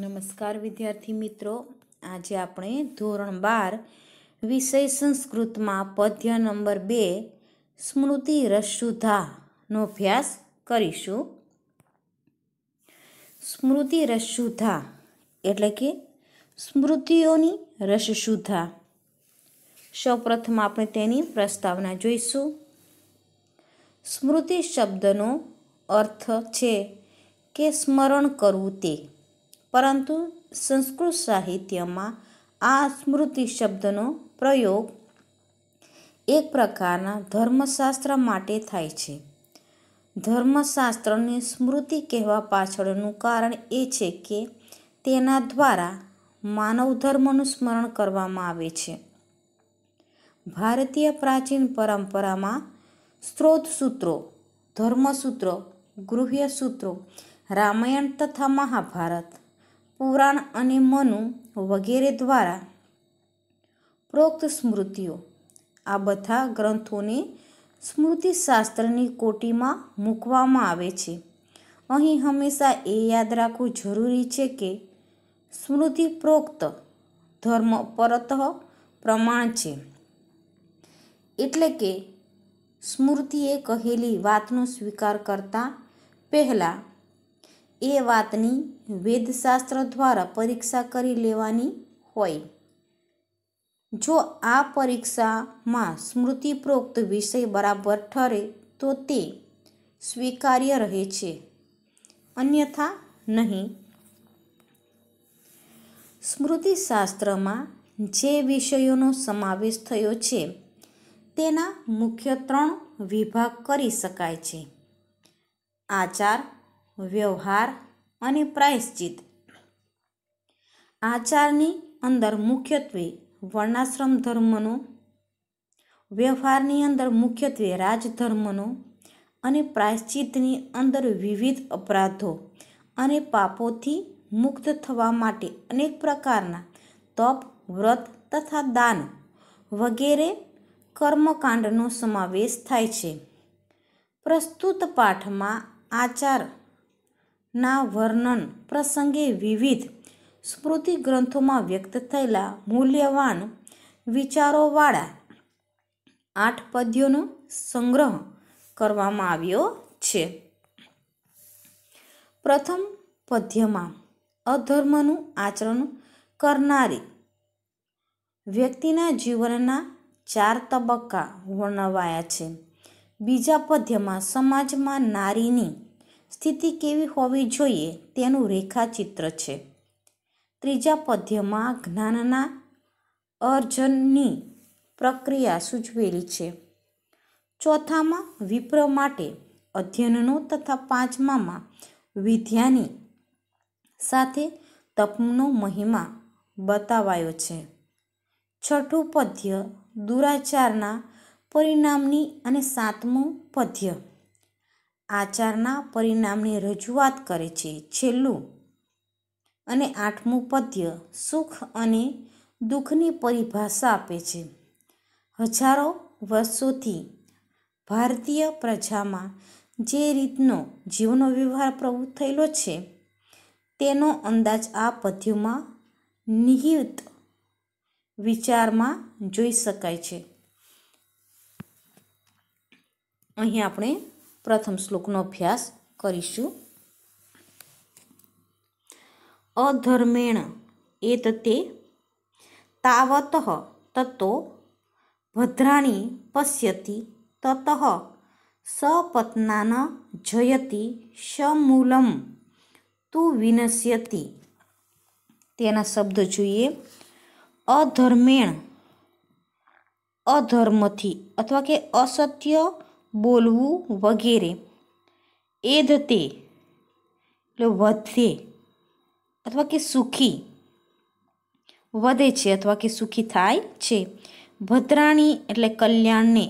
નમસ્કાર વિદ્યાર્થી મિત્રો આજે આપણે ધોરણ બાર વિષય સંસ્કૃતમાં પદ્ય નંબર બે સ્મૃતિ રસુધાનો અભ્યાસ કરીશું સ્મૃતિ રસુધા એટલે કે સ્મૃતિઓની રસસુધા સૌપ્રથમ આપણે તેની પ્રસ્તાવના જોઈશું સ્મૃતિ શબ્દનો અર્થ છે કે સ્મરણ કરવું તે પરંતુ સંસ્કૃત સાહિત્યમાં આ સ્મૃતિ શબ્દનો પ્રયોગ એક પ્રકારના ધર્મશાસ્ત્ર માટે થાય છે ધર્મશાસ્ત્રને સ્મૃતિ કહેવા પાછળનું કારણ એ છે કે તેના દ્વારા માનવ ધર્મનું સ્મરણ કરવામાં આવે છે ભારતીય પ્રાચીન પરંપરામાં સ્ત્રોત સૂત્રો ધર્મસૂત્રો ગૃહ્ય સૂત્રો રામાયણ તથા મહાભારત પુરાણ અને મનુ વગેરે દ્વારા પ્રોક્ત સ્મૃતિઓ આ બધા ગ્રંથોને સ્મૃતિશાસ્ત્રની કોટીમાં મૂકવામાં આવે છે અહીં હંમેશા એ યાદ રાખવું જરૂરી છે કે સ્મૃતિ પ્રોક્ત ધર્મ પરત પ્રમાણ છે એટલે કે સ્મૃતિએ કહેલી વાતનો સ્વીકાર કરતા પહેલાં એ વાતની વેદશાસ્ત્ર દ્વારા પરીક્ષા કરી લેવાની હોય જો આ પરીક્ષામાં સ્મૃતિપ્રોક્ત વિષય બરાબર ઠરે તો તે સ્વીકાર્ય રહે છે અન્યથા નહીં સ્મૃતિશાસ્ત્રમાં જે વિષયોનો સમાવેશ થયો છે તેના મુખ્ય ત્રણ વિભાગ કરી શકાય છે આચાર વ્યવહાર અને પ્રાયશ્ચિત આચારની અંદર મુખ્યત્વે વર્ણાશ્રમ ધર્મનો વ્યવહારની અંદર મુખ્યત્વે રાજધર્મનો અને પ્રાયશ્ચિતની અંદર વિવિધ અપરાધો અને પાપોથી મુક્ત થવા માટે અનેક પ્રકારના તપ વ્રત તથા દાન વગેરે કર્મકાંડનો સમાવેશ થાય છે પ્રસ્તુત પાઠમાં આચાર ના વર્ણન પ્રસંગે વિવિધ સ્મૃતિ ગ્રંથોમાં વ્યક્ત થયેલા મૂલ્યવાન વિચારોવાળા આઠ પદ્યોનો સંગ્રહ કરવામાં આવ્યો છે પ્રથમ પદ્યમાં અધર્મનું આચરણ કરનારી વ્યક્તિના જીવનના ચાર તબક્કા વર્ણવાયા છે બીજા પદ્યમાં સમાજમાં નારીની સ્થિતિ કેવી હોવી જોઈએ તેનું રેખાચિત્ર છે ત્રીજા પદ્યમાં જ્ઞાનના અર્જનની પ્રક્રિયા સૂચવેલી છે ચોથામાં વિપ્ર માટે અધ્યયનનો તથા પાંચમામાં વિદ્યાની સાથે તપનો મહિમા બતાવાયો છે છઠ્ઠું પદ્ય દુરાચારના પરિણામની અને સાતમું પદ્ય આચારના પરિણામની રજૂઆત કરે છે છેલ્લું અને આઠમું પદ્ય સુખ અને દુઃખની પરિભાષા આપે છે હજારો વર્ષોથી ભારતીય પ્રજામાં જે રીતનો જીવનો વ્યવહાર પ્રવૃત્ત થયેલો છે તેનો અંદાજ આ પદ્યમાં નિહિત વિચારમાં જોઈ શકાય છે અહીં આપણે પ્રથમ શ્લોકનો અભ્યાસ કરીશું અધર્મેણ એ તે તાવત તત્તો ભદ્રાણી પશ્યતિ તત સપત્નાન જયતિ સમૂલમ તું વિનશ્યતિ તેના શબ્દ જોઈએ અધર્મેણ અધર્મથી અથવા કે અસત્ય બોલવું વગેરે એ ધતે એટલે વધે અથવા કે સુખી વધે છે અથવા કે સુખી થાય છે ભદ્રાણી એટલે કલ્યાણને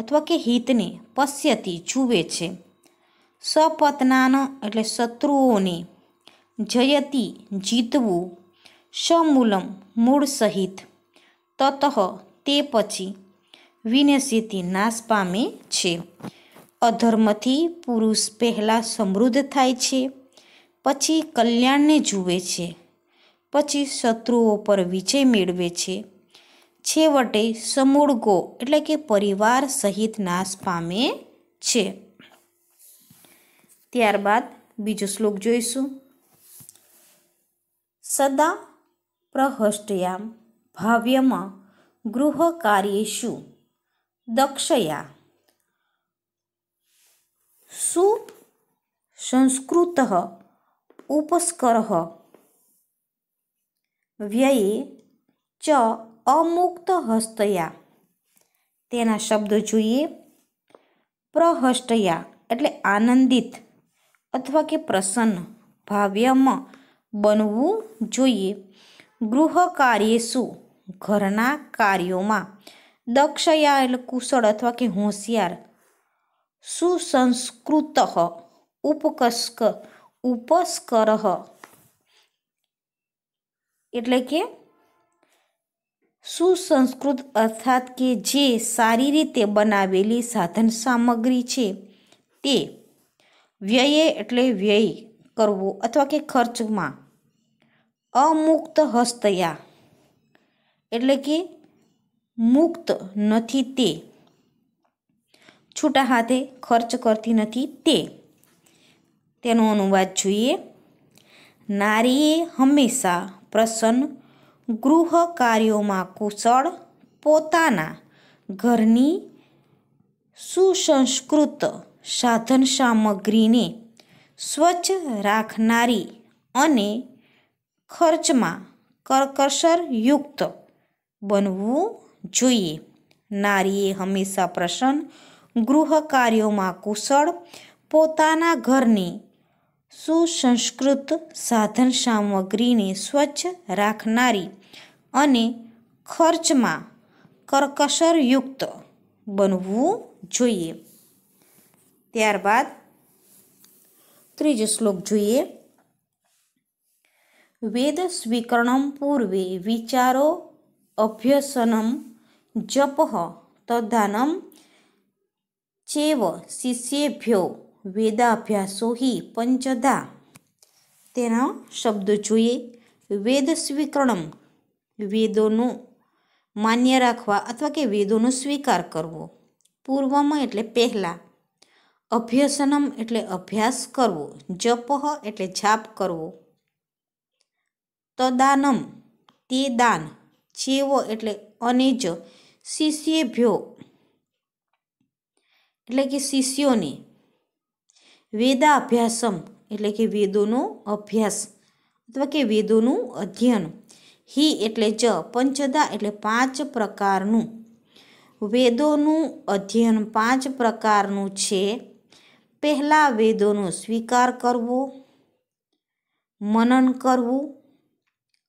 અથવા કે હિતને પશ્યતી જુએ છે સપત્નાન એટલે શત્રુઓને જયતી જીતવું સમૂલમ મૂળ સહિત તતઃ તે પછી વિનશ્યતિ નાશ પામે છે અધર્મથી પુરુષ પહેલાં સમૃદ્ધ થાય છે પછી કલ્યાણને જુએ છે પછી શત્રુઓ પર વિજય મેળવે છે છેવટે સમૂળગો એટલે કે પરિવાર સહિત નાશ પામે છે ત્યારબાદ બીજો શ્લોક જોઈશું સદા પ્રહષ્ટયામ ભાવ્યમાં ગૃહ શું દક્ષયા સુપ સંસ્કૃત ઉપસ્કર વ્યયે ચ અમુક્ત હસ્તયા તેના શબ્દો જોઈએ પ્રહસ્ટયા એટલે આનંદિત અથવા કે પ્રસન્ન ભાવ્યમાં બનવું જોઈએ ગૃહ શું ઘરના કાર્યોમાં દક્ષયા એટલે કુશળ અથવા કે હોશિયાર સુસંસ્કૃત ઉપકસ્ક ઉપસ્કર એટલે કે સુસંસ્કૃત અર્થાત કે જે સારી રીતે બનાવેલી સાધન સામગ્રી છે તે વ્યયે એટલે વ્યય કરવો અથવા કે ખર્ચમાં અમુક્ત હસ્તયા એટલે કે મુક્ત નથી તે છૂટા હાથે ખર્ચ કરતી નથી તે તેનો અનુવાદ જોઈએ નારીએ હંમેશા પ્રસન્ન ગૃહ કાર્યોમાં કુશળ પોતાના ઘરની સુસંસ્કૃત સાધન સામગ્રીને સ્વચ્છ રાખનારી અને ખર્ચમાં કરકસરયુક્ત બનવું જોઈએ નારીએ હંમેશા પ્રસન્ન ગૃહ કાર્યોમાં કુશળ પોતાના ઘરની સુસંસ્કૃત સાધન સામગ્રીને સ્વચ્છ રાખનારી અને ખર્ચમાં કરકસરયુક્ત બનવું જોઈએ ત્યારબાદ ત્રીજો શ્લોક જોઈએ વેદ સ્વીકરણમ પૂર્વે વિચારો અભ્યસનમ જપ તદ્ધાનમ ચેવ શિષ્યેભ્યો વેદાભ્યાસો હિ પંચધા તેના શબ્દો જોઈએ વેદ સ્વીકરણમ વેદોનું માન્ય રાખવા અથવા કે વેદોનો સ્વીકાર કરવો પૂર્વમાં એટલે પહેલાં અભ્યસનમ એટલે અભ્યાસ કરવો જપહ એટલે જાપ કરવો તદાનમ તે દાન ચેવો એટલે અનેજ શિષ્યેભ્યો એટલે કે શિષ્યોને વેદાભ્યાસમ એટલે કે વેદોનો અભ્યાસ અથવા કે વેદોનું અધ્યયન હી એટલે જ પંચદા એટલે પાંચ પ્રકારનું વેદોનું અધ્યયન પાંચ પ્રકારનું છે પહેલાં વેદોનો સ્વીકાર કરવો મનન કરવું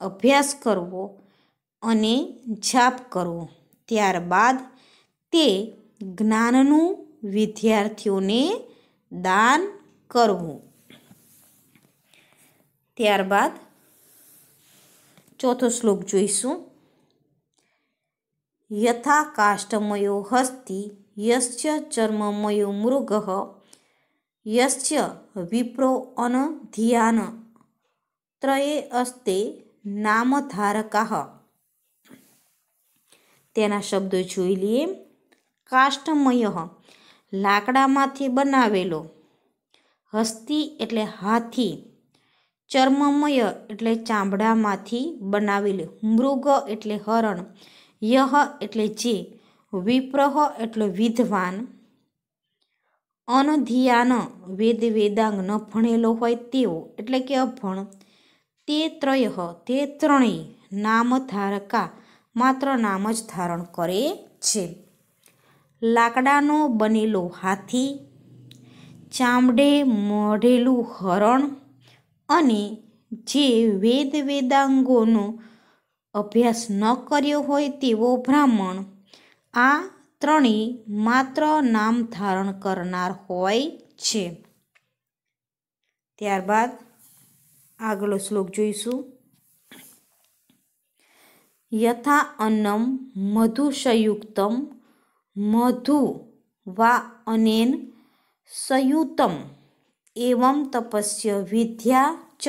અભ્યાસ કરવો અને જાપ કરવો ત્યારબાદ તે જ્ઞાનનું વિદ્યાર્થીઓને દાન કરવું ત્યારબાદ ચોથો શ્લોક જોઈશું યથા કાષ્ટમયો હસ્તી યશ્ય ચર્મમયો મૃગ યશ્ય વિપ્રો અન ધ્યાન ત્રયે અસ્તે નામધારકા તેના શબ્દો જોઈ લઈએ કાષ્ટમય લાકડામાંથી બનાવેલો હસ્તી એટલે હાથી ચર્મમય એટલે ચામડામાંથી બનાવેલો મૃગ એટલે હરણ યહ એટલે જે વિપ્રહ એટલે વિદ્વાન અનધિયાન વેદ વેદાંગ ન ભણેલો હોય તેવો એટલે કે અભણ તે ત્રય તે ત્રણેય નામ ધારકા માત્ર નામ જ ધારણ કરે છે લાકડાનો બનેલો હાથી ચામડે મોઢેલું હરણ અને જે વેદ વેદાંગોનો અભ્યાસ ન કર્યો હોય તેવો બ્રાહ્મણ આ ત્રણેય માત્ર નામ ધારણ કરનાર હોય છે ત્યારબાદ આગલો શ્લોક જોઈશું યથા અન્નમ મધુસયુક્તમ મધુ વા અનેન સંયુતમ એવમ તપસ્ય વિદ્યા ચ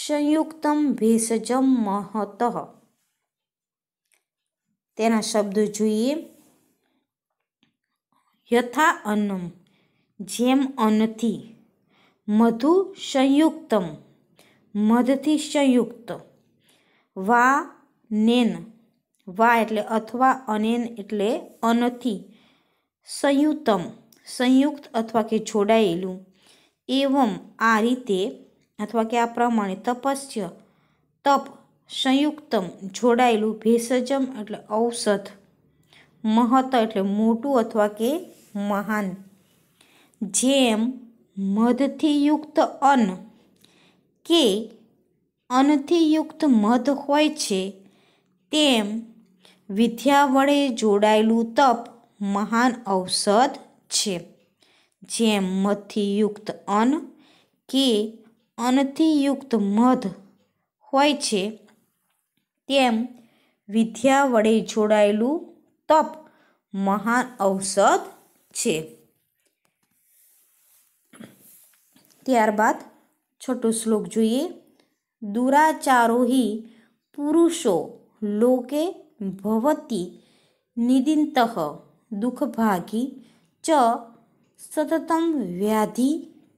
સંયુક્તમ ભેષજમ મહત તેના શબ્દો જોઈએ યથા અન્નમ જેમ અન્નથી મધુ સંયુક્તમ મધથી સંયુક્ત વા નેન વા એટલે અથવા અનેન એટલે અનથી સંયુતમ સંયુક્ત અથવા કે જોડાયેલું એવમ આ રીતે અથવા કે આ પ્રમાણે તપસ્ય તપ સંયુક્તમ જોડાયેલું ભેષજમ એટલે ઔષધ મહત એટલે મોટું અથવા કે મહાન જેમ મધથી યુક્ત અન્ન કે અન્નથી યુક્ત મધ હોય છે તેમ વિદ્યા વડે જોડાયેલું તપ મહાન ઔષધ છે જેમ મધથી યુક્ત અન્ન કે અન્નથી યુક્ત મધ હોય છે તેમ વિદ્યા વડે જોડાયેલું તપ મહાન ઔષધ છે ત્યારબાદ છઠ્ઠો શ્લોક જોઈએ દુરાચારોહી પુરુષો લોકે ભવતી નિદિંતઃ દુઃખભાગી ચ સતતમ વ્યાધિ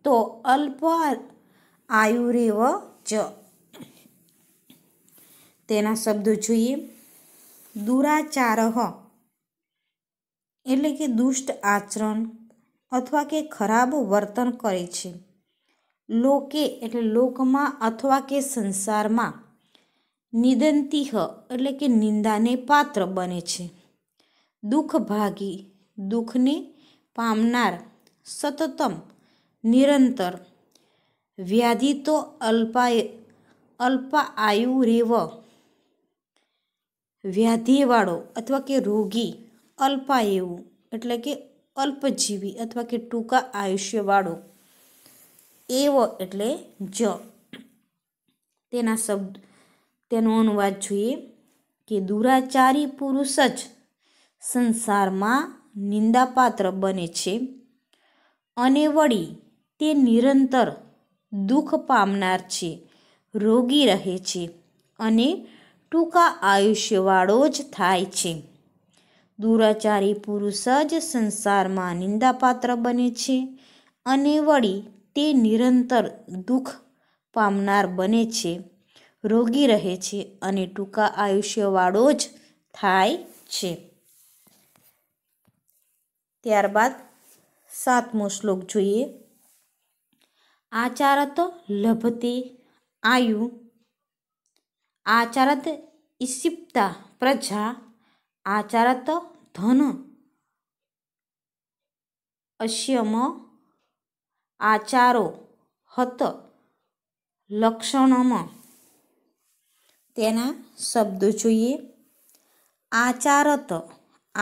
તો અલ્પ આયુરેવ ચ તેના શબ્દો જોઈએ દુરાચારહ એટલે કે દુષ્ટ આચરણ અથવા કે ખરાબ વર્તન કરે છે લોકે એટલે લોકમાં અથવા કે સંસારમાં નિદંતિહ એટલે કે નિંદાને પાત્ર બને છે દુઃખ ભાગી દુઃખને પામનાર સતતમ નિરંતર વ્યાધિ તો અલ્પાય આયુ રેવ વ્યાધિવાળો અથવા કે રોગી અલ્પાયુ એટલે કે અલ્પજીવી અથવા કે ટૂંકા આયુષ્યવાળો એવો એટલે જ તેના શબ્દ તેનો અનુવાદ જોઈએ કે દુરાચારી પુરુષ જ સંસારમાં નિંદાપાત્ર બને છે અને વળી તે નિરંતર દુઃખ પામનાર છે રોગી રહે છે અને ટૂંકા આયુષ્યવાળો જ થાય છે દુરાચારી પુરુષ જ સંસારમાં નિંદાપાત્ર બને છે અને વળી તે નિરંતર દુઃખ પામનાર બને છે રોગી રહે છે અને ટૂંકા આયુષ્યવાળો જ થાય છે ત્યારબાદ સાતમો શ્લોક જોઈએ આચારત લભતે આયુ આચારત ઈસિપ્તા પ્રજા આચારત ધન અશ્યમ આચારો હત લક્ષણમાં તેના શબ્દો જોઈએ આચારત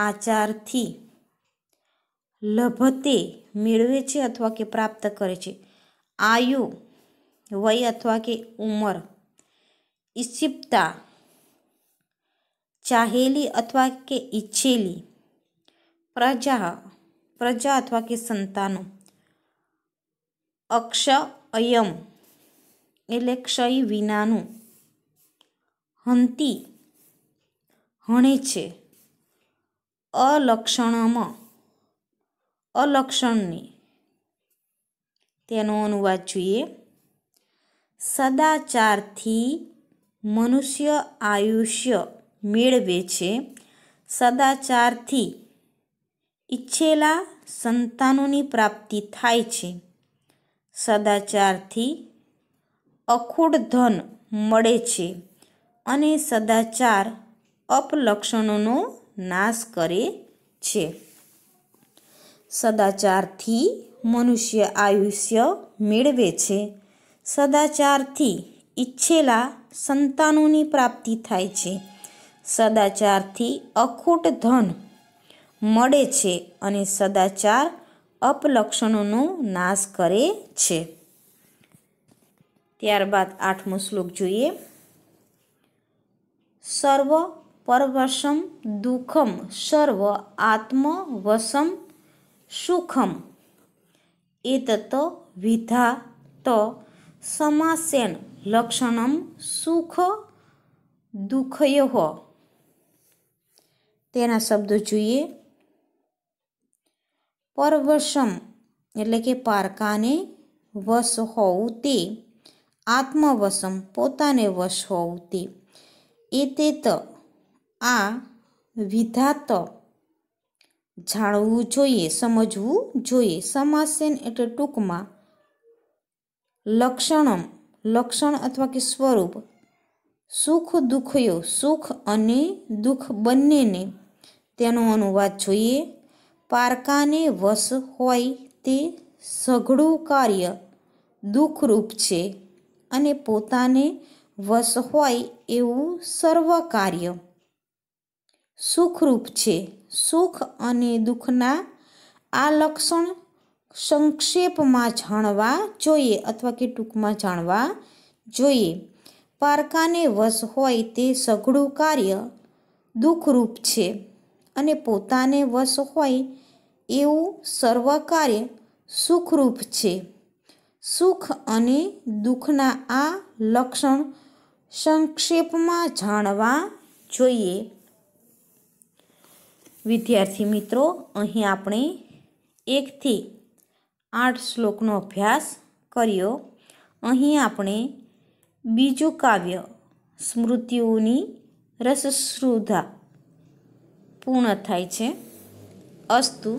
આચારથી લભતે મેળવે છે અથવા કે પ્રાપ્ત કરે છે આયુ વય અથવા કે ઉંમર ઈચ્છિપતા ચાહેલી અથવા કે ઈચ્છેલી પ્રજા પ્રજા અથવા કે સંતાનો અક્ષ અયમ એટલે ક્ષય વિનાનું હંતી હણે છે અલક્ષણમાં અલક્ષણની તેનો અનુવાદ જોઈએ સદાચારથી મનુષ્ય આયુષ્ય મેળવે છે સદાચારથી ઈચ્છેલા સંતાનોની પ્રાપ્તિ થાય છે સદાચારથી અખૂડ ધન મળે છે અને સદાચાર અપલક્ષણોનો નાશ કરે છે સદાચારથી મનુષ્ય આયુષ્ય મેળવે છે સદાચારથી ઈચ્છેલા સંતાનોની પ્રાપ્તિ થાય છે સદાચારથી અખૂટ ધન મળે છે અને સદાચાર અપલક્ષણોનો નાશ કરે છે ત્યારબાદ આઠમો શ્લોક જોઈએ સર્વ પરવશમ દુઃખમ સર્વ આત્મવશમ સુખમ એતત વિધા ત સમાસેન લક્ષણમ સુખ દુઃખયો તેના શબ્દો જોઈએ પરવશમ એટલે કે પારકાને વશ હોવું તે આત્મવશમ પોતાને વશ હોવું તે એતેત આ વિધાત જાણવું જોઈએ સમજવું જોઈએ સમાસેન એટલે ટૂંકમાં લક્ષણમ લક્ષણ અથવા કે સ્વરૂપ સુખ દુઃખયો સુખ અને દુઃખ બંનેને તેનો અનુવાદ જોઈએ પારકાને વશ હોય તે સઘળું કાર્ય દુઃખરૂપ છે અને પોતાને વશ હોય એવું સર્વ કાર્ય સુખરૂપ છે સુખ અને દુઃખના આ લક્ષણ સંક્ષેપમાં જાણવા જોઈએ અથવા કે ટૂંકમાં જાણવા જોઈએ પારકાને વશ હોય તે સઘળું કાર્ય દુઃખરૂપ છે અને પોતાને વશ હોય એવું સર્વ કાર્ય સુખરૂપ છે સુખ અને દુઃખના આ લક્ષણ સંક્ષેપમાં જાણવા જોઈએ વિદ્યાર્થી મિત્રો અહીં આપણે એકથી આઠ શ્લોકનો અભ્યાસ કર્યો અહીં આપણે બીજું કાવ્ય સ્મૃતિઓની રસશ્રુધા પૂર્ણ થાય છે અસ્તુ